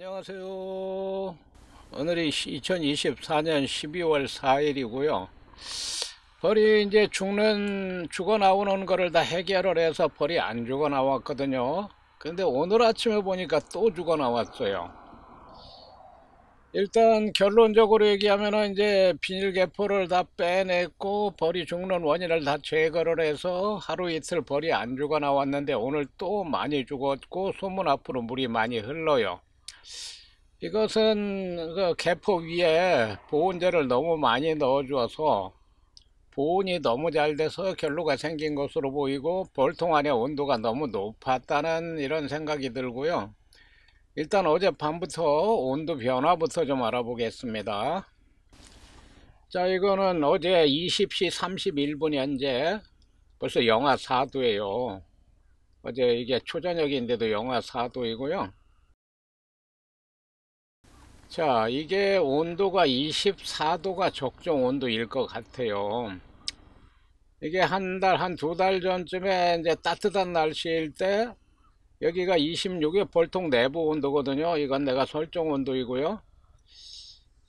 안녕하세요. 오늘이 2024년 12월 4일이고요. 벌이 이제 죽는 죽어 나오는 거를 다 해결을 해서 벌이 안 죽어 나왔거든요. 근데 오늘 아침에 보니까 또 죽어 나왔어요. 일단 결론적으로 얘기하면은 이제 비닐개포를 다 빼냈고 벌이 죽는 원인을 다 제거를 해서 하루 이틀 벌이 안 죽어 나왔는데 오늘 또 많이 죽었고 소문 앞으로 물이 많이 흘러요. 이것은 그 개포 위에 보온재를 너무 많이 넣어 주어서 보온이 너무 잘 돼서 결로가 생긴 것으로 보이고 볼통안에 온도가 너무 높았다는 이런 생각이 들고요 일단 어젯밤부터 온도 변화부터 좀 알아보겠습니다 자 이거는 어제 20시 31분 현재 벌써 영하 4도예요 어제 이게 초저녁인데도 영하 4도이고요 자 이게 온도가 24도가 적정 온도일 것 같아요 이게 한 달 한 두 달 전쯤에 이제 따뜻한 날씨일 때 여기가 26의 볼통 내부 온도거든요 이건 내가 설정 온도이고요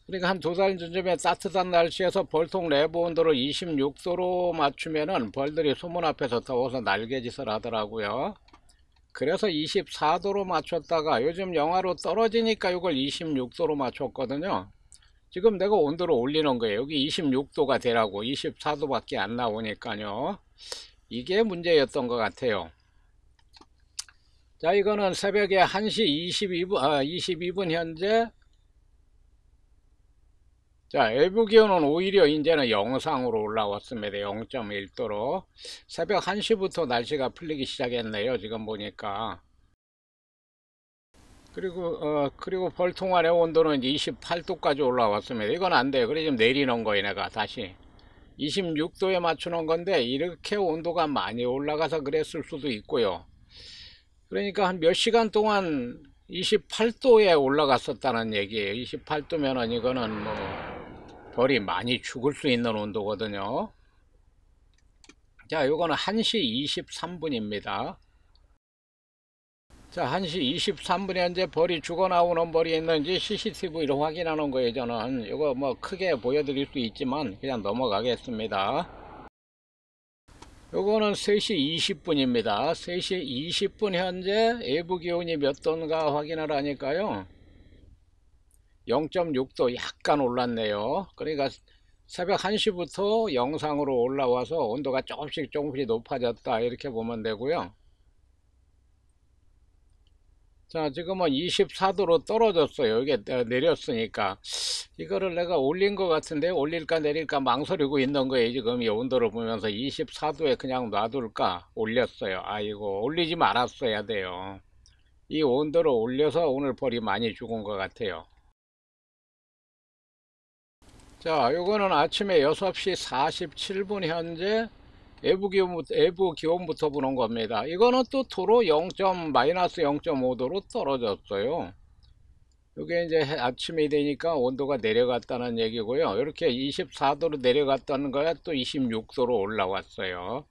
그러니까 한 두 달 전쯤에 따뜻한 날씨에서 볼통 내부 온도를 26도로 맞추면은 벌들이 소문 앞에서 더워서 날개짓을 하더라고요 그래서 24도로 맞췄다가 요즘 영하로 떨어지니까 이걸 26도로 맞췄거든요 지금 내가 온도를 올리는 거예요 여기 26도가 되라고 24도 밖에 안 나오니까요 이게 문제였던 것 같아요 자 이거는 새벽에 1시 22분, 아, 22분 현재 자, 외부 기온은 오히려 이제는 영상으로 올라왔습니다. 0.1도로. 새벽 1시부터 날씨가 풀리기 시작했네요. 지금 보니까. 그리고, 어, 그리고 벌통안의 온도는 28도까지 올라왔습니다. 이건 안 돼요. 그래, 지금 내리는 거예요. 내가 다시. 26도에 맞추는 건데, 이렇게 온도가 많이 올라가서 그랬을 수도 있고요. 그러니까 한 몇 시간 동안 28도에 올라갔었다는 얘기예요. 28도면은 이거는 뭐, 별이 많이 죽을 수 있는 온도거든요 자 요거는 1시 23분입니다 자 1시 23분에 현재 벌이 죽어나오는 벌이 있는지 CCTV로 확인하는 거예요 저는 이거 뭐 크게 보여드릴 수 있지만 그냥 넘어가겠습니다 요거는 3시 20분입니다 3시 20분 현재 외부 기온이 몇 도인가 확인하라니까요 0.6도 약간 올랐네요 그러니까 새벽 1시부터 영상으로 올라와서 온도가 조금씩 조금씩 높아졌다 이렇게 보면 되고요 자 지금은 24도로 떨어졌어요 이게 내렸으니까 이거를 내가 올린 것 같은데 올릴까 내릴까 망설이고 있는 거예요 지금 이 온도를 보면서 24도에 그냥 놔둘까 올렸어요 아이고 올리지 말았어야 돼요 이 온도를 올려서 오늘 벌이 많이 죽은 것 같아요 자, 요거는 아침에 6시 47분 현재 외부 기온부터, 외부 기온부터 보는 겁니다. 이거는 또 도로 0. 마이너스 0.5도로 떨어졌어요. 이게 이제 아침이 되니까 온도가 내려갔다는 얘기고요. 이렇게 24도로 내려갔다는 거야 또 26도로 올라왔어요.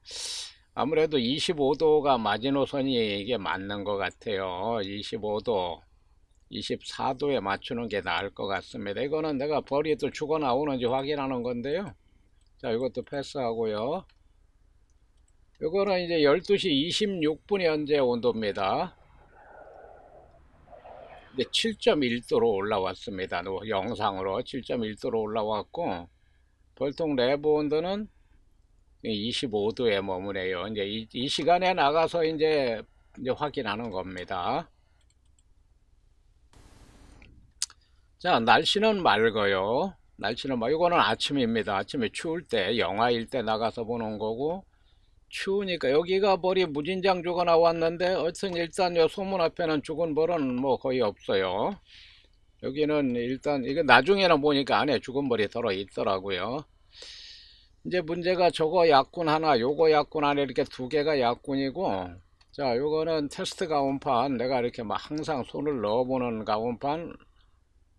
아무래도 25도가 마지노선이 이게 맞는 것 같아요. 25도. 24도에 맞추는 게 나을 것 같습니다. 이거는 내가 벌이 또 죽어나오는지 확인하는 건데요. 자 이것도 패스하고요. 이거는 이제 12시 26분 에 현재 온도입니다. 이제 7.1도로 올라왔습니다. 뭐 영상으로 7.1도로 올라왔고 벌통 내부 온도는 25도에 머무네요. 이제 이, 이 시간에 나가서 이제, 이제 확인하는 겁니다. 자 날씨는 맑어요 날씨는 뭐 이거는 아침입니다 아침에 추울 때 영하일 때 나가서 보는 거고 추우니까 여기가 벌이 무진장조가 나왔는데 어쨌든 일단 요 소문 앞에는 죽은 벌은 뭐 거의 없어요 여기는 일단 이거 나중에는 보니까 안에 죽은 벌이 들어 있더라고요 이제 문제가 저거 약군 하나 요거 약군 하나 이렇게 두 개가 약군이고 자 요거는 테스트 가온판 내가 이렇게 막 항상 손을 넣어보는 가온판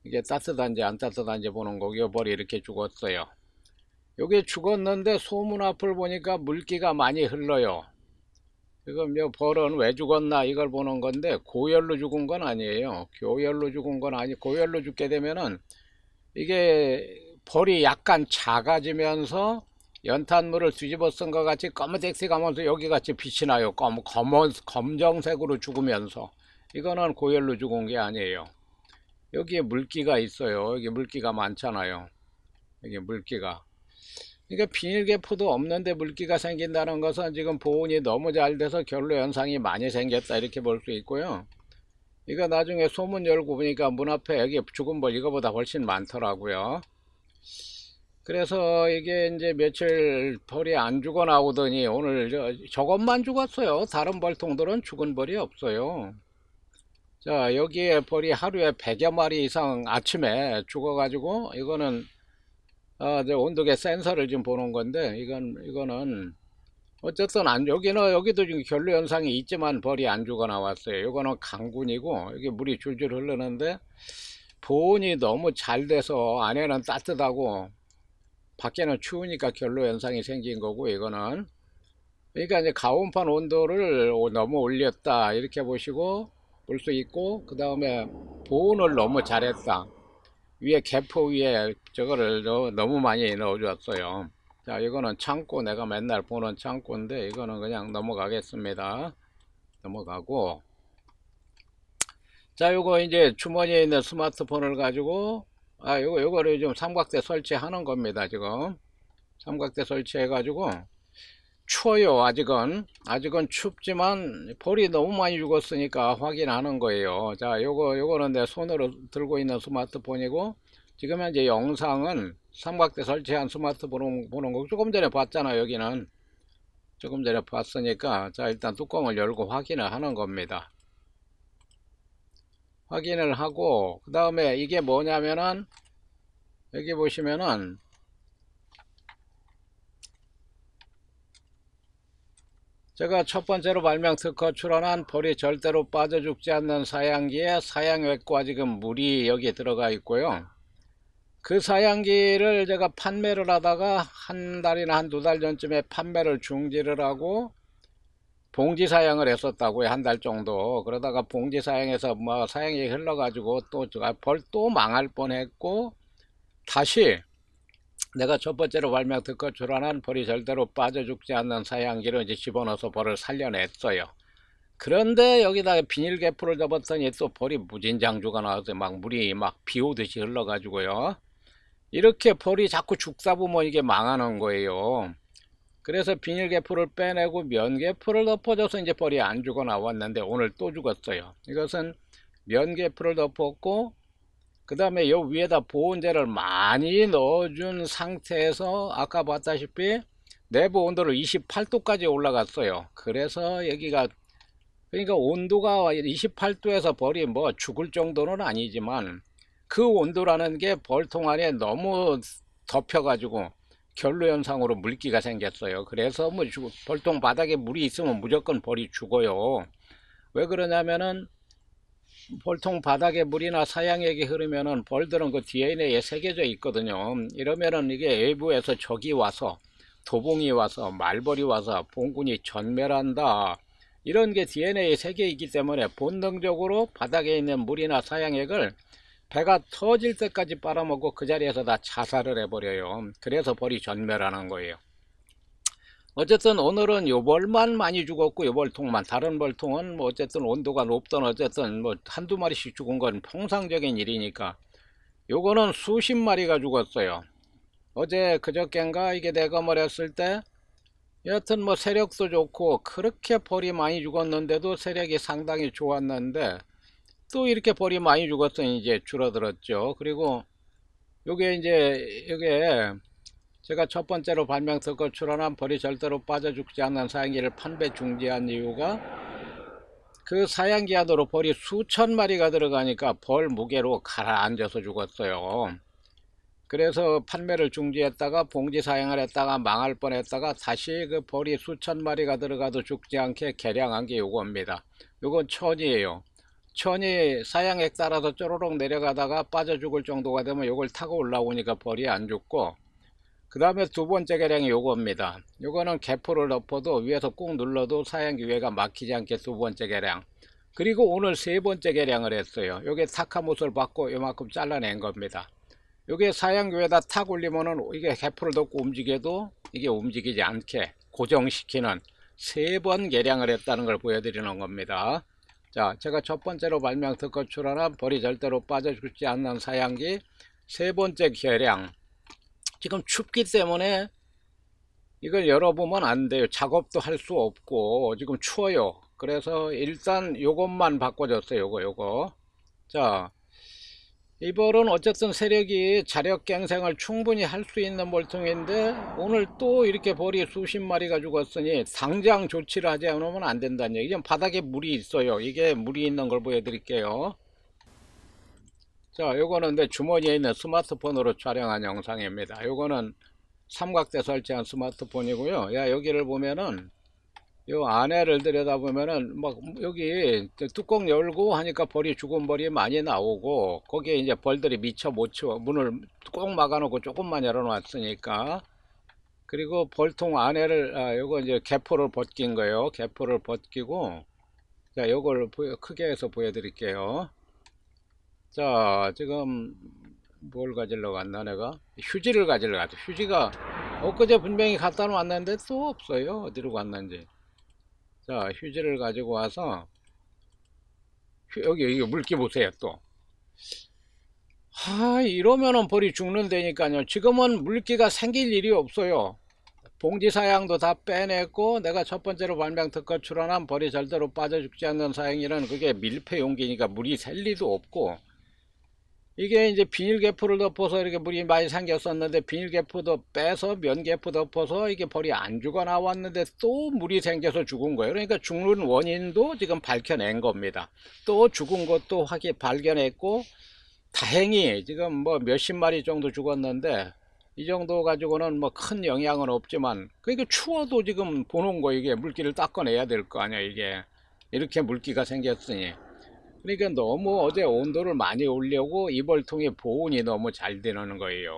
이게 따뜻한지 안 따뜻한지 보는 거고요. 벌이 이렇게 죽었어요. 요게 죽었는데 소문 앞을 보니까 물기가 많이 흘러요. 지금 요 벌은 왜 죽었나 이걸 보는 건데 고열로 죽은 건 아니에요. 고열로 죽은 건 아니 고열로 죽게 되면은 이게 벌이 약간 작아지면서 연탄물을 뒤집어 쓴 것 같이 검은색이가면서 여기같이 빛이 나요. 검, 검은, 검정색으로 죽으면서. 이거는 고열로 죽은 게 아니에요. 여기에 물기가 있어요 여기 물기가 많잖아요 여기 물기가 그러니까 비닐개포도 없는데 물기가 생긴다는 것은 지금 보온이 너무 잘 돼서 결로 현상이 많이 생겼다 이렇게 볼 수 있고요 이거 나중에 소문 열고 보니까 문 앞에 여기 죽은 벌 이거보다 훨씬 많더라고요 그래서 이게 이제 며칠 벌이 안 죽어 나오더니 오늘 저것만 죽었어요 다른 벌통들은 죽은 벌이 없어요 자 여기에 벌이 하루에 100여 마리 이상 아침에 죽어가지고 이거는 아, 이제 온도계 센서를 지금 보는 건데 이건 이거는 어쨌든 안 여기는 여기도 지금 결로 현상이 있지만 벌이 안 죽어 나왔어요. 이거는 강군이고 여기 물이 줄줄 흐르는데 보온이 너무 잘 돼서 안에는 따뜻하고 밖에는 추우니까 결로 현상이 생긴 거고 이거는 그러니까 이제 가온판 온도를 너무 올렸다 이렇게 보시고 볼수 있고 그 다음에 보온을 너무 잘했다 위에 개포 위에 저거를 너무 많이 넣어줬어요자 이거는 창고 내가 맨날 보는 창고인데 이거는 그냥 넘어가겠습니다 넘어가고 자 요거 이제 주머니에 있는 스마트폰을 가지고 아 요거 요거를 좀 삼각대 설치하는 겁니다 지금 삼각대 설치해 가지고 추워요 아직은 아직은 춥지만 볼이 너무 많이 죽었으니까 확인하는 거예요 자 요거 요거는 내 손으로 들고 있는 스마트폰이고 지금 현재 영상은 삼각대 설치한 스마트폰 보는 거 조금 전에 봤잖아 여기는 조금 전에 봤으니까 자 일단 뚜껑을 열고 확인을 하는 겁니다 확인을 하고 그 다음에 이게 뭐냐면은 여기 보시면은 제가 첫 번째로 발명특허 출원한 벌이 절대로 빠져 죽지 않는 사양기에 사양액과 지금 물이 여기 들어가 있고요. 그 사양기를 제가 판매를 하다가 한 달이나 한 두 달 전쯤에 판매를 중지를 하고 봉지 사양을 했었다고요. 한 달 정도. 그러다가 봉지 사양에서 뭐 사양이 흘러가지고 또 벌또 아, 망할 뻔했고 다시 내가 첫 번째로 발명 듣고 출원한 벌이 절대로 빠져 죽지 않는 사양기로 이제 집어넣어서 벌을 살려냈어요. 그런데 여기다가 비닐 개프를 접었더니 또 벌이 무진장주가 나와서 막 물이 막 비오듯이 흘러가지고요. 이렇게 벌이 자꾸 죽다 보면 뭐 이게 망하는 거예요. 그래서 비닐 개프를 빼내고 면 개프를 덮어줘서 이제 벌이 안 죽어 나왔는데 오늘 또 죽었어요. 이것은 면 개프를 덮었고 그 다음에 요 위에다 보온재를 많이 넣어준 상태에서 아까 봤다시피 내부 온도를 28도까지 올라갔어요 그래서 여기가 그러니까 온도가 28도에서 벌이 뭐 죽을 정도는 아니지만 그 온도라는 게 벌통 안에 너무 덮여 가지고 결로 현상으로 물기가 생겼어요 그래서 뭐 벌통 바닥에 물이 있으면 무조건 벌이 죽어요 왜 그러냐면은 보통 바닥에 물이나 사양액이 흐르면은 벌들은 그 DNA에 새겨져 있거든요. 이러면은 이게 외부에서 적이 와서 도봉이 와서 말벌이 와서 봉군이 전멸한다. 이런 게 DNA에 새겨 있기 때문에 본능적으로 바닥에 있는 물이나 사양액을 배가 터질 때까지 빨아먹고 그 자리에서 다 자살을 해버려요. 그래서 벌이 전멸하는 거예요. 어쨌든 오늘은 요 벌만 많이 죽었고 요 벌통만 다른 벌통은 뭐 어쨌든 온도가 높던 어쨌든 뭐 한두 마리씩 죽은 건평상적인 일이니까 요거는 수십 마리가 죽었어요 어제 그저껜가 이게 대검을 했을 때 여하튼 뭐 세력도 좋고 그렇게 벌이 많이 죽었는데도 세력이 상당히 좋았는데 또 이렇게 벌이 많이 죽었더니 이제 줄어들었죠 그리고 요게 이제 요게 제가 첫 번째로 발명특허 출원한 벌이 절대로 빠져 죽지 않는 사양기를 판매 중지한 이유가 그 사양기 하도로 벌이 수천 마리가 들어가니까 벌 무게로 가라앉아서 죽었어요. 그래서 판매를 중지했다가 봉지 사양을 했다가 망할 뻔했다가 다시 그 벌이 수천 마리가 들어가도 죽지 않게 개량한 게 요겁니다. 요건 천이에요. 천이 사양에 따라서 쪼로록 내려가다가 빠져 죽을 정도가 되면 요걸 타고 올라오니까 벌이 안 죽고 그 다음에 두 번째 계량이 요겁니다 요거는 개포를 덮어도 위에서 꾹 눌러도 사양 기회가 막히지 않게 두 번째 계량 그리고 오늘 세 번째 계량을 했어요 요게 사카못을 받고 요만큼 잘라낸 겁니다 요게 사양 기회에다 탁 올리면은 이게 개포를 덮고 움직여도 이게 움직이지 않게 고정시키는 세 번 계량을 했다는 걸 보여드리는 겁니다 자 제가 첫 번째로 발명특허 출하한 벌이 절대로 빠져죽지 않는 사양기 세 번째 계량 지금 춥기 때문에 이걸 열어보면 안 돼요 작업도 할 수 없고 지금 추워요 그래서 일단 요것만 바꿔줬어요 요거 요거 자 이번은 어쨌든 세력이 자력 갱생을 충분히 할 수 있는 볼통인데 오늘 또 이렇게 벌이 수십 마리가 죽었으니 당장 조치를 하지 않으면 안 된다는 얘기죠 바닥에 물이 있어요 이게 물이 있는 걸 보여드릴게요 자, 요거는 내 주머니에 있는 스마트폰으로 촬영한 영상입니다. 요거는 삼각대 설치한 스마트폰이고요. 야, 여기를 보면은 요 안에를 들여다보면은 막 여기 뚜껑 열고 하니까 벌이 죽은 벌이 많이 나오고 거기에 이제 벌들이 미쳐 못쳐워 문을 꼭 막아놓고 조금만 열어놨으니까 그리고 벌통 안에를 아 요거 이제 개포를 벗긴 거예요 개포를 벗기고 자 요걸 크게 해서 보여드릴게요 자 지금 뭘 가지러 갔나 내가 휴지를 가지러 갔죠 휴지가 엊그제 분명히 갖다 놓는데또 없어요 어디로 갔는지 자 휴지를 가지고 와서 휴, 여기 여기 물기 보세요 또 하, 이러면은 벌이 죽는다니까요. 지금은 물기가 생길 일이 없어요. 봉지 사양도 다 빼냈고 내가 첫 번째로 발명특허 출원한 벌이 절대로 빠져 죽지 않는 사양이란 그게 밀폐 용기니까 물이 셀 리도 없고 이게 이제 비닐 개프를 덮어서 이렇게 물이 많이 생겼었는데 비닐 개프도 빼서 면 개프 덮어서 이게 벌이 안 죽어 나왔는데 또 물이 생겨서 죽은 거예요. 그러니까 죽는 원인도 지금 밝혀낸 겁니다. 또 죽은 것도 확인 발견했고 다행히 지금 뭐 몇십 마리 정도 죽었는데 이 정도 가지고는 뭐 큰 영향은 없지만 그러니까 추워도 지금 보는 거 이게 물기를 닦아내야 될 거 아니야 이게 이렇게 물기가 생겼으니 그러니까 너무 어제 온도를 많이 올려고 이벌통에 보온이 너무 잘 되는 거예요.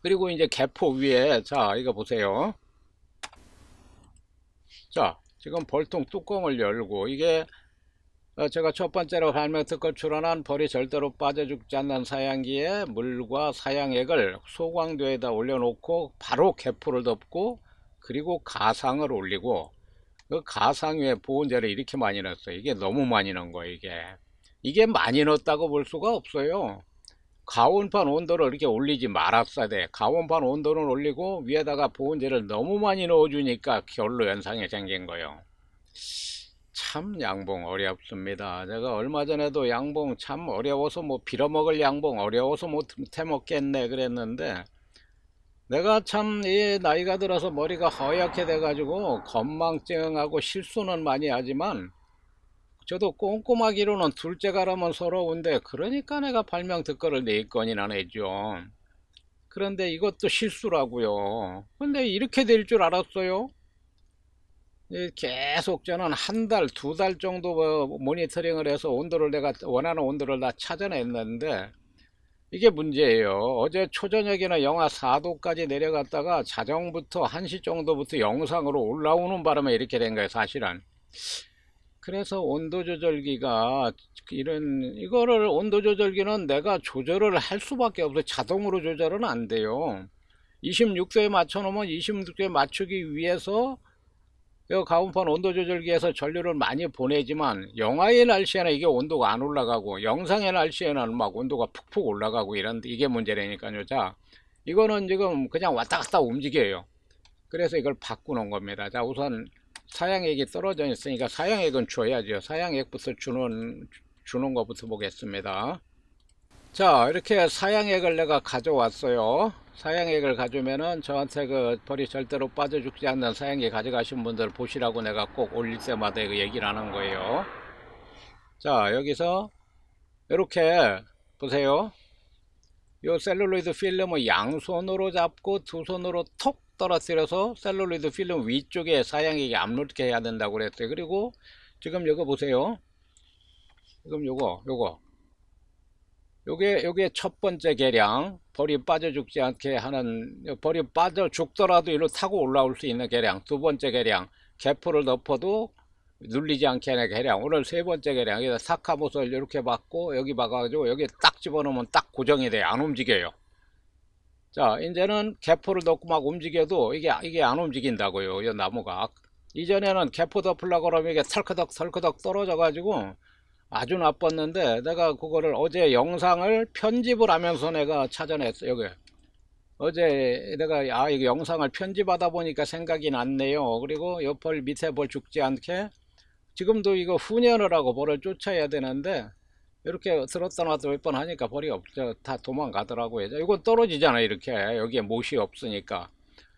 그리고 이제 개포 위에 자 이거 보세요. 자 지금 벌통 뚜껑을 열고 이게 어, 제가 첫 번째로 발명특허 출원한 벌이 절대로 빠져 죽지 않는 사양기에 물과 사양액을 소광도에다 올려놓고 바로 개포를 덮고 그리고 가상을 올리고 그 가상의 보온자를 이렇게 많이 넣었어요. 이게 너무 많이 넣은 거예요. 이게 이게 많이 넣었다고 볼 수가 없어요. 가온판 온도를 이렇게 올리지 말았어야돼 가온판 온도를 올리고 위에다가 보온재를 너무 많이 넣어주니까 결로 현상이 생긴 거예요. 참 양봉 어렵습니다. 제가 얼마 전에도 양봉 참 어려워서 뭐 빌어먹을 양봉 어려워서 못 뭐 해먹겠네 그랬는데 내가 참이 나이가 들어서 머리가 허옇게 돼가지고 건망증하고 실수는 많이 하지만 저도 꼼꼼하기로는 둘째가라면 서러운데 그러니까 내가 발명 특허를 낼 건이나 내죠. 그런데 이것도 실수라고요. 근데 이렇게 될 줄 알았어요. 계속 저는 한 달, 두 달 정도 뭐 모니터링을 해서 온도를 내가 원하는 온도를 다 찾아냈는데 이게 문제예요. 어제 초저녁이나 영하 4도까지 내려갔다가 자정부터 1시 정도부터 영상으로 올라오는 바람에 이렇게 된 거예요. 사실은. 그래서 온도 조절기가 이런 이거를 온도 조절기는 내가 조절을 할 수밖에 없어 자동으로 조절은 안 돼요. 26도에 맞춰 놓으면 26도에 맞추기 위해서 이가온펀 그 온도 조절기에서 전류를 많이 보내지만 영하의 날씨에는 이게 온도가 안 올라가고 영상의 날씨에는 막 온도가 푹푹 올라가고 이런 이게 문제라니까요 자 이거는 지금 그냥 왔다 갔다 움직여요 그래서 이걸 바꾸는 겁니다 자 우선 사양액이 떨어져 있으니까 사양액은 줘야죠 사양액부터 주는 주는 것부터 보겠습니다 자 이렇게 사양액을 내가 가져왔어요 사양액을 가져오면은 저한테 그 벌이 절대로 빠져 죽지 않는 사양액 가져가신 분들 보시라고 내가 꼭 올릴 때마다 이거 그 얘기를 하는 거예요 자 여기서 이렇게 보세요 요 셀룰로이드 필름을 양손으로 잡고 두 손으로 톡 떨어뜨려서 셀룰로이드 필름 위쪽에 사양액이 압록게 해야 된다고 그랬어요 그리고 지금 이거 보세요 지금 요거 요거 요게 요게 첫 번째 계량 벌이 빠져 죽지 않게 하는 벌이 빠져 죽더라도 이로 타고 올라올 수 있는 계량 두 번째 계량 개포를 덮어도 눌리지 않게 하는 계량 오늘 세 번째 계량 여기다 사카모솔 이렇게 박고 여기 박아가지고 여기 딱 집어넣으면 딱 고정이 돼요 안 움직여요 자 이제는 개포를 넣고 막 움직여도 이게 이게 안 움직인다고요 이 나무가 이전에는 개포 덮으려고 그러면 이게 살크덕 살크덕 떨어져 가지고 아주 나빴는데 내가 그거를 어제 영상을 편집을 하면서 내가 찾아냈어 여기 어제 내가 아 이거 영상을 편집하다 보니까 생각이 났네요 그리고 옆을 밑에 볼 죽지 않게 지금도 이거 훈연을 하고 벌을 쫓아야 되는데 이렇게 들었다 놨다 몇번 하니까 벌이 없죠 다 도망가더라고요 이건 떨어지잖아 이렇게 여기에 못이 없으니까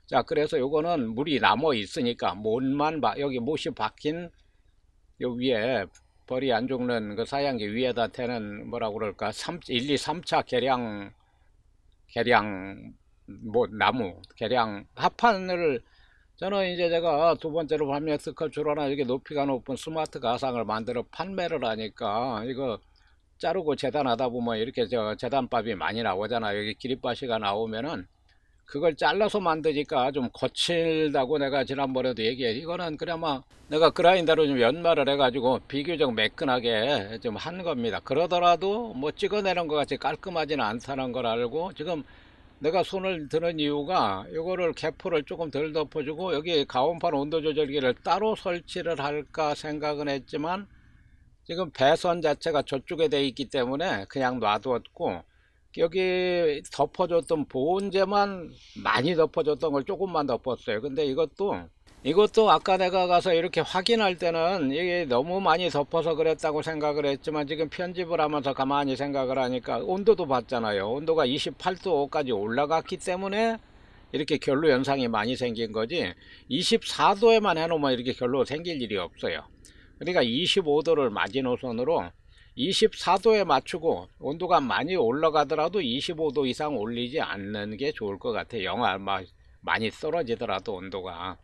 자 그래서 요거는 물이 남아 있으니까 못만 여기 못이 박힌 요 위에 벌이 안 죽는 그 사양기 위에다 대는 뭐라고 그럴까 3, 1, 2, 3차 계량 계량 뭐 나무 계량 합판을 저는 이제 제가 두 번째로 발명스컬처로나 이렇게 높이가 높은 스마트 가상을 만들어 판매를 하니까 이거 자르고 재단하다 보면 이렇게 저 재단밥이 많이 나오잖아 여기 기립밭이가 나오면은 그걸 잘라서 만드니까 좀 거칠다고 내가 지난번에도 얘기해 이거는 그나마 내가 그라인더로 좀 연마를 해가지고 비교적 매끈하게 좀 한 겁니다 그러더라도 뭐 찍어내는 것 같이 깔끔하지는 않다는 걸 알고 지금 내가 손을 드는 이유가 이거를 개포를 조금 덜 덮어주고 여기 가온판 온도 조절기를 따로 설치를 할까 생각은 했지만 지금 배선 자체가 저쪽에 돼 있기 때문에 그냥 놔두었고 여기 덮어줬던 보온재만 많이 덮어줬던 걸 조금만 덮었어요. 근데 이것도 이것도 아까 내가 가서 이렇게 확인할 때는 이게 너무 많이 덮어서 그랬다고 생각을 했지만 지금 편집을 하면서 가만히 생각을 하니까 온도도 봤잖아요. 온도가 28도까지 올라갔기 때문에 이렇게 결로 현상이 많이 생긴 거지 24도에만 해놓으면 이렇게 결로 생길 일이 없어요. 그러니까 25도를 마지노선으로 24도에 맞추고 온도가 많이 올라가더라도 25도 이상 올리지 않는 게 좋을 것 같아 요 영하 많이 떨어지더라도 온도가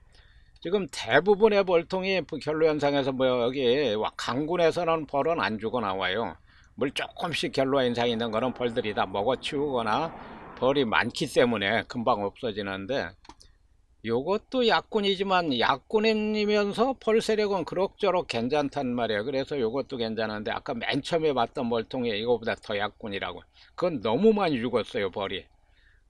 지금 대부분의 벌통이 결로현상에서 뭐 여기 강군에서는 벌은 안 죽어 나와요 물 조금씩 결로현상 있는 거는 벌들이 다 먹어치우거나 벌이 많기 때문에 금방 없어지는데 요것도 약군이지만 약군이면서 펄세력은 그럭저럭 괜찮단 말이야 그래서 요것도 괜찮은데 아까 맨 처음에 봤던 멀통이 이거보다 더 약군이라고 그건 너무 많이 죽었어요 벌이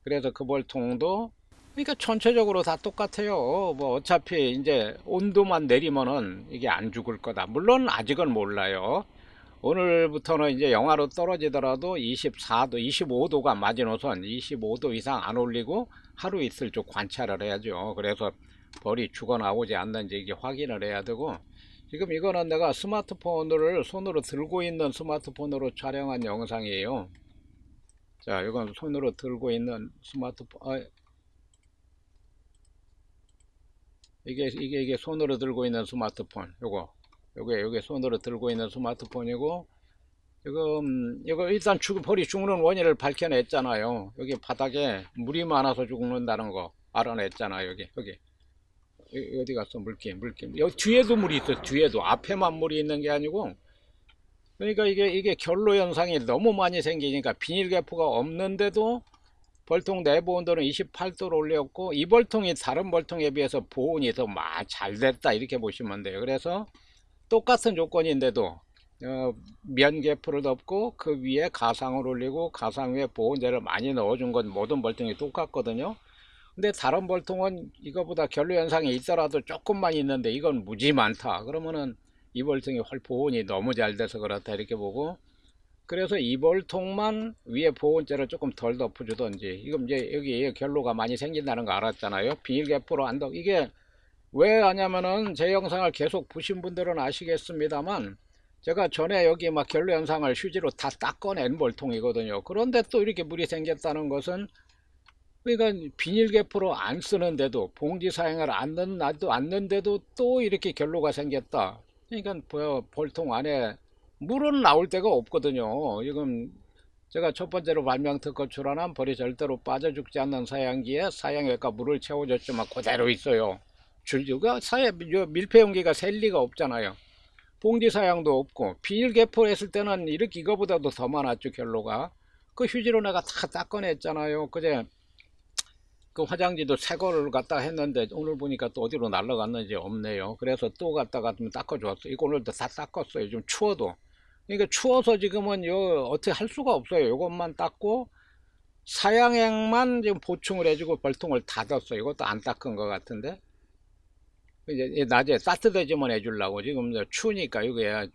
그래서 그 벌통도 그러니까 전체적으로 다 똑같아요 뭐 어차피 이제 온도만 내리면은 이게 안 죽을 거다 물론 아직은 몰라요 오늘부터는 이제 영화로 떨어지더라도 24도 25도가 마지노선 25도 이상 안 올리고 하루 있을 쪽 관찰을 해야죠. 그래서 벌이 죽어나오지 않는지 이게 확인을 해야 되고 지금 이거는 내가 스마트폰을 손으로 들고 있는 스마트폰으로 촬영한 영상이에요. 자 이건 손으로 들고 있는 스마트폰 아, 이게 이게 이게 손으로 들고 있는 스마트폰 요거 요게 요게 손으로 들고 있는 스마트폰이고 지금 이거 일단 죽, 벌이 죽는 원인을 밝혀냈잖아요 여기 바닥에 물이 많아서 죽는다는 거 알아냈잖아요 여기 여기 어디 갔어 물기 물기 여기 뒤에도 물이 있어 뒤에도 앞에만 물이 있는 게 아니고 그러니까 이게 이게 결로 현상이 너무 많이 생기니까 비닐 개포가 없는데도 벌통 내부 온도는 28도를 올렸고 이 벌통이 다른 벌통에 비해서 보온이 더 잘 됐다 이렇게 보시면 돼요 그래서 똑같은 조건인데도 어, 면계포를 덮고 그 위에 가상을 올리고 가상 위에 보온재를 많이 넣어준 건 모든 벌통이 똑같거든요. 근데 다른 벌통은 이거보다 결로 현상이 있더라도 조금만 있는데 이건 무지 많다. 그러면은 이 벌통이 헐보온이 너무 잘 돼서 그렇다 이렇게 보고 그래서 이 벌통만 위에 보온재를 조금 덜 덮어주던지 이건 이제 여기 결로가 많이 생긴다는 거 알았잖아요. 비닐계포로 안 덮. 이게 왜 하냐면은 제 영상을 계속 보신 분들은 아시겠습니다만 제가 전에 여기 막 결로 현상을 휴지로 다 닦아낸 볼통이거든요 그런데 또 이렇게 물이 생겼다는 것은 그러니까 비닐개포로 안 쓰는데도 봉지 사용을 안 넣는데도 않는데도 또 이렇게 결로가 생겼다. 그러니까 보여 볼통 안에 물은 나올 데가 없거든요. 지금 제가 첫 번째로 발명특허 출원한 벌이 절대로 빠져 죽지 않는 사양기에 사양액과 물을 채워줬지만 그대로 있어요. 줄류가 사양 밀폐용기가 셀 리가 없잖아요. 봉지 사양도 없고 비닐 개포했을 때는 이렇게 이거보다도 더 많았죠 결로가 그 휴지로 내가 다 닦아냈잖아요 그제 그 화장지도 새 거를 갖다 했는데 오늘 보니까 또 어디로 날라갔는지 없네요 그래서 또 갖다가 좀 닦아줬어 이거 오늘도 다 닦았어요 좀 추워도 그러니까 추워서 지금은 요 어떻게 할 수가 없어요 요것만 닦고 사양액만 지금 보충을 해주고 벌통을 닫았어요 이것도 안 닦은 것 같은데 이제 낮에 따뜻해지면 해주려고 지금 추우니까 이게 한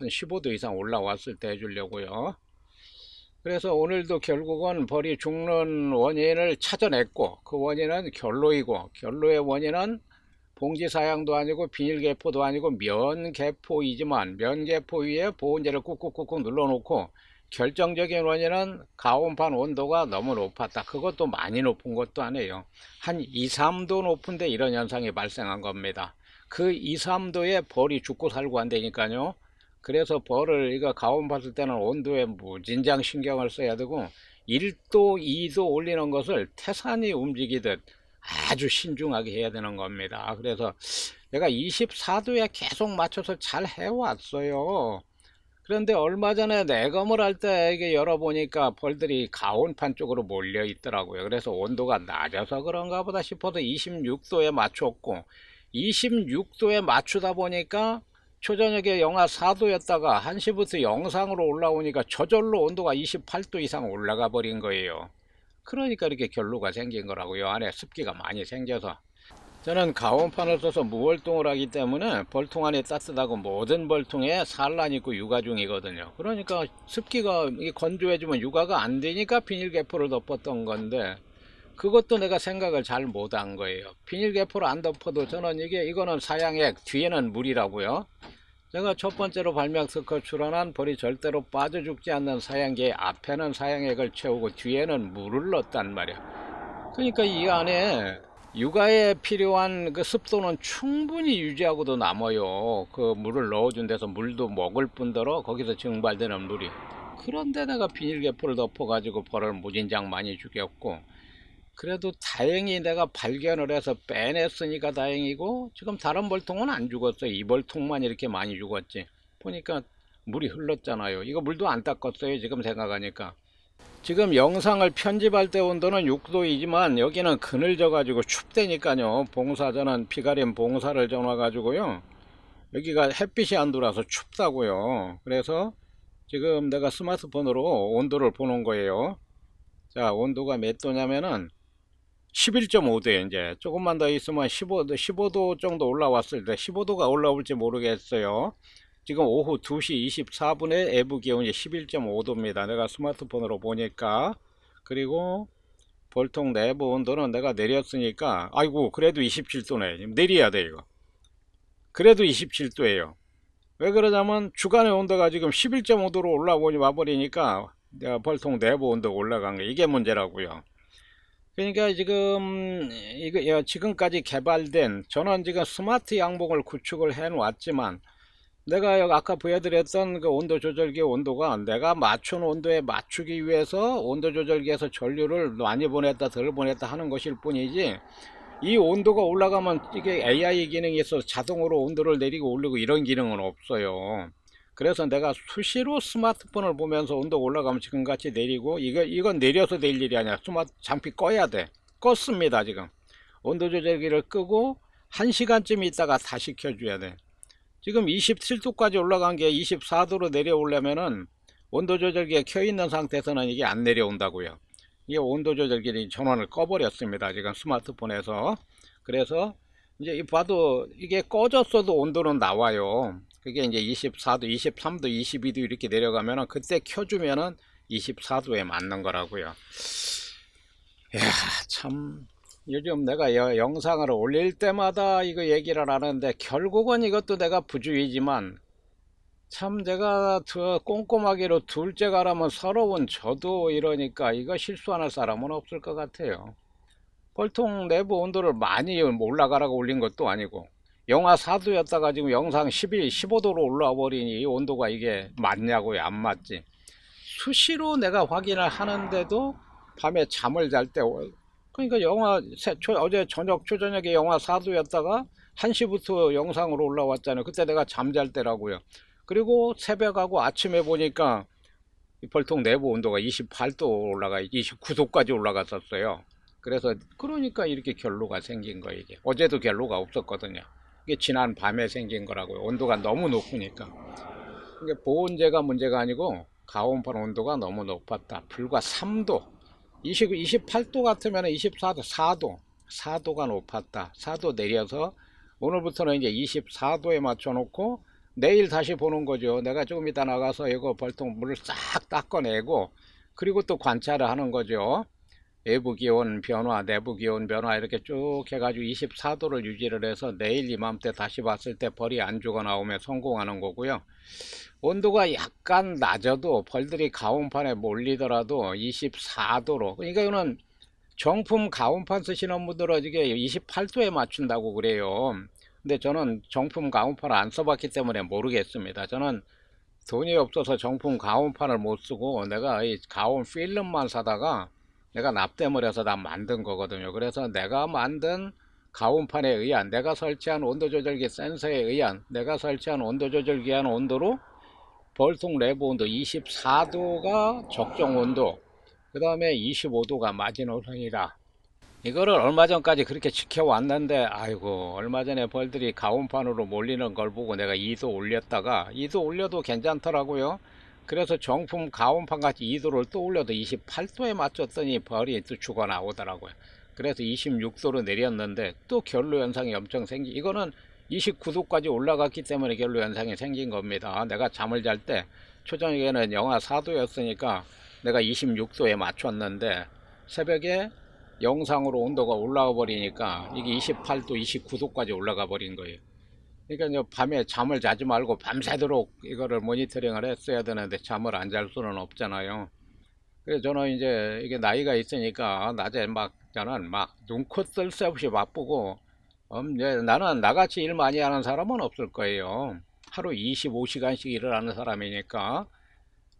15도 이상 올라왔을 때 해주려고요. 그래서 오늘도 결국은 벌이 죽는 원인을 찾아냈고 그 원인은 결로이고 결로의 원인은 봉지 사양도 아니고 비닐 개포도 아니고 면 개포이지만 면 개포 위에 보온제를 꾹꾹꾹꾹 눌러놓고 결정적인 원인은 가온판 온도가 너무 높았다. 그것도 많이 높은 것도 아니에요. 한 2, 3도 높은데 이런 현상이 발생한 겁니다. 그 2, 3도에 벌이 죽고 살고 한다니까요. 그래서 벌을 이거 가온 봤을 때는 온도에 무진장 뭐 신경을 써야 되고 1도, 2도 올리는 것을 태산이 움직이듯 아주 신중하게 해야 되는 겁니다. 그래서 내가 24도에 계속 맞춰서 잘 해왔어요. 그런데 얼마 전에 내검을 할 때 이게 열어보니까 벌들이 가온판 쪽으로 몰려 있더라고요. 그래서 온도가 낮아서 그런가 보다 싶어서 26도에 맞췄고 26도에 맞추다 보니까 초저녁에 영하 4도였다가 1시부터 영상으로 올라오니까 저절로 온도가 28도 이상 올라가 버린 거예요. 그러니까 이렇게 결로가 생긴 거라고요. 안에 습기가 많이 생겨서 저는 가온판을 써서 무월동을 하기 때문에 벌통 안이 따뜻하고 모든 벌통에 산란 있고 육아 중이거든요 그러니까 습기가 건조해지면 육아가 안 되니까 비닐 개포를 덮었던 건데 그것도 내가 생각을 잘 못한 거예요 비닐 개포를 안 덮어도 저는 이게 이거는 사양액 뒤에는 물이라고요 제가 첫 번째로 발명특허 출원한 벌이 절대로 빠져 죽지 않는 사양계 앞에는 사양액을 채우고 뒤에는 물을 넣었단 말이야 그러니까 이 안에 육아에 필요한 그 습도는 충분히 유지하고도 남아요 그 물을 넣어준 데서 물도 먹을 뿐더러 거기서 증발되는 물이 그런데 내가 비닐개포를 덮어 가지고 벌을 무진장 많이 죽였고 그래도 다행히 내가 발견을 해서 빼냈으니까 다행이고 지금 다른 벌통은 안 죽었어 요이 벌통만 이렇게 많이 죽었지 보니까 물이 흘렀잖아요 이거 물도 안 닦았어요 지금 생각하니까 지금 영상을 편집할 때 온도는 6도이지만 여기는 그늘져 가지고 춥대니까요 봉사 자는 비가림 봉사를 전화 가지고요 여기가 햇빛이 안 들어와서 춥다고요 그래서 지금 내가 스마트폰으로 온도를 보는 거예요 자 온도가 몇 도냐면은 11.5도에 이제 조금만 더 있으면 15도 15도 정도 올라왔을 때 15도가 올라올지 모르겠어요 지금 오후 2시 24분에 애부 기온이 11.5도입니다. 내가 스마트폰으로 보니까 그리고 볼통 내부 온도는 내가 내렸으니까 아이고 그래도 27도네. 내려야 돼 이거. 그래도 27도예요. 왜 그러냐면 주간의 온도가 지금 11.5도로 올라오니 와버리니까 내가 벌통 내부 온도가 올라간 게 이게 문제라고요. 그러니까 지금 이거 지금까지 개발된 저는 지금 스마트 양복을 구축을 해 놓았지만 내가 여기 아까 보여드렸던 그 온도 조절기 온도가 내가 맞춘 온도에 맞추기 위해서 온도 조절기에서 전류를 많이 보냈다 덜 보냈다 하는 것일 뿐이지 이 온도가 올라가면 이게 AI 기능이 있어서 자동으로 온도를 내리고 올리고 이런 기능은 없어요 그래서 내가 수시로 스마트폰을 보면서 온도가 올라가면 지금같이 내리고 이거, 이건 내려서 될 일이 아니야 스마트 장비 꺼야 돼 껐습니다 지금 온도 조절기를 끄고 한시간쯤 있다가 다시 켜줘야 돼 지금 27도까지 올라간 게 24도로 내려오려면은 온도 조절기에켜 있는 상태에서는 이게 안 내려온다고요 이게 온도 조절기 전원을 꺼버렸습니다 지금 스마트폰에서 그래서 이제 봐도 이게 꺼졌어도 온도는 나와요 그게 이제 24도 23도 22도 이렇게 내려가면은 그때 켜주면은 24도에 맞는 거라고요 이야 참 요즘 내가 영상을 올릴 때마다 이거 얘기를 하는데 결국은 이것도 내가 부주의지만 참 제가 더꼼꼼하게로 둘째가라면 서러운 저도 이러니까 이거 실수하는 사람은 없을 것 같아요. 볼통 내부 온도를 많이 올라가라고 올린 것도 아니고 영하 4도였다가 지금 영상 12, 15도로 올라와 버리니 온도가 이게 맞냐고요 안 맞지 수시로 내가 확인을 하는데도 밤에 잠을 잘때 그러니까 영화 어제 저녁 초저녁에 영화 4도였다가 1시부터 영상으로 올라왔잖아요. 그때 내가 잠잘 때라고요. 그리고 새벽하고 아침에 보니까 벌통 내부 온도가 28도 올라가 29도까지 올라갔었어요. 그래서 그러니까 이렇게 결로가 생긴 거예요. 이게. 어제도 결로가 없었거든요. 이게 지난 밤에 생긴 거라고요. 온도가 너무 높으니까. 이게 보온재가 문제가 아니고 가온판 온도가 너무 높았다. 불과 3도 20, 28도 같으면 24도, 4도, 4도가 높았다. 4도 내려서 오늘부터는 이제 24도에 맞춰놓고 내일 다시 보는 거죠. 내가 조금 이따 나가서 이거 벌통 물을 싹 닦아내고 그리고 또 관찰을 하는 거죠. 외부기온 변화, 내부기온 변화 이렇게 쭉 해가지고 24도를 유지를 해서 내일 이맘때 다시 봤을 때 벌이 안 죽어나오면 성공하는 거고요. 온도가 약간 낮아도 벌들이 가온판에 몰리더라도 24도로 그러니까 이거는 정품 가온판 쓰시는 분들은 이게 28도에 맞춘다고 그래요. 근데 저는 정품 가온판을 안 써봤기 때문에 모르겠습니다. 저는 돈이 없어서 정품 가온판을 못 쓰고 내가 이 가온 필름만 사다가 내가 납땜을 해서 다 만든 거거든요. 그래서 내가 만든 가온판에 의한 내가 설치한 온도 조절기 센서에 의한 내가 설치한 온도 조절 기한 온도로 벌통 내부 온도 24도가 적정 온도 그 다음에 25도가 마지노선이다 이거를 얼마 전까지 그렇게 지켜왔는데 아이고 얼마 전에 벌들이 가온판으로 몰리는 걸 보고 내가 2도 올렸다가 2도 올려도 괜찮더라고요 그래서 정품 가온판같이 2도를 또 올려도 28도에 맞췄더니 벌이 또 죽어나오더라고요. 그래서 26도로 내렸는데 또 결로 현상이 엄청 생기 이거는 29도까지 올라갔기 때문에 결로 현상이 생긴 겁니다. 아, 내가 잠을 잘 때 초저녁에는 영하 4도였으니까 내가 26도에 맞췄는데 새벽에 영상으로 온도가 올라와 버리니까 이게 28도 29도까지 올라가 버린 거예요. 그러니까 밤에 잠을 자지 말고 밤새도록 이거를 모니터링을 했어야 되는데 잠을 안 잘 수는 없잖아요. 그래서 저는 이제 이게 나이가 있으니까 낮에 막 저는 막눈코 뜰 새 없이 바쁘고 음, 예, 나는 나같이 일 많이 하는 사람은 없을 거예요. 하루 25시간씩 일을 하는 사람이니까.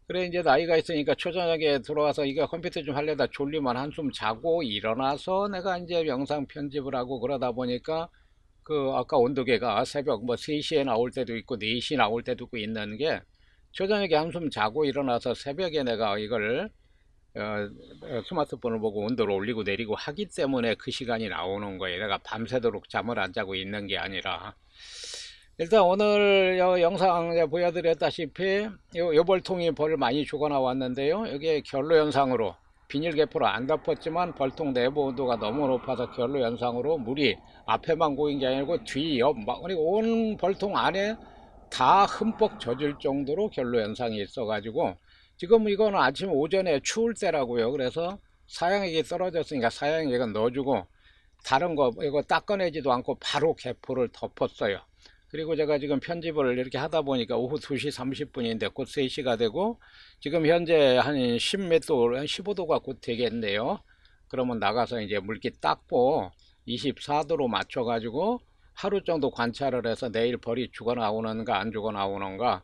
그래 이제 나이가 있으니까 초저녁에 들어와서 이거 컴퓨터 좀 하려다 졸리면 한숨 자고 일어나서 내가 이제 영상 편집을 하고 그러다 보니까 그 아까 온도계가 새벽 뭐 3시에 나올 때도 있고 4시 나올 때도 있고 있는 게 저녁에 한숨 자고 일어나서 새벽에 내가 이걸 어, 어, 스마트폰을 보고 온도를 올리고 내리고 하기 때문에 그 시간이 나오는 거예요. 내가 밤새도록 잠을 안 자고 있는 게 아니라 일단 오늘 영상 보여드렸다시피 요, 요벌통이 벌을 많이 죽어 나왔는데요. 이게 결로 현상으로 비닐개포로 안 덮었지만 벌통 내부 온도가 너무 높아서 결로 현상으로 물이 앞에만 고인 게 아니고 뒤, 옆, 막, 그리고 온 벌통 안에 다 흠뻑 젖을 정도로 결로 현상이 있어가지고 지금 이거는 아침 오전에 추울 때라고요. 그래서 사양액이 떨어졌으니까 사양액은 넣어주고 다른 거 이거 닦아내지도 않고 바로 개포를 덮었어요. 그리고 제가 지금 편집을 이렇게 하다 보니까 오후 2시 30분인데 곧 3시가 되고 지금 현재 한 10몇 도, 한 15도가 곧 되겠네요. 그러면 나가서 이제 물기 닦고 24도로 맞춰 가지고 하루 정도 관찰을 해서 내일 벌이 죽어 나오는가 안 죽어 나오는가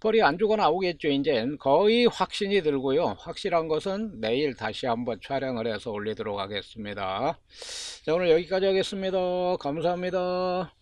벌이 안 죽어 나오겠죠 이제 거의 확신이 들고요 확실한 것은 내일 다시 한번 촬영을 해서 올리도록 하겠습니다 자 오늘 여기까지 하겠습니다 감사합니다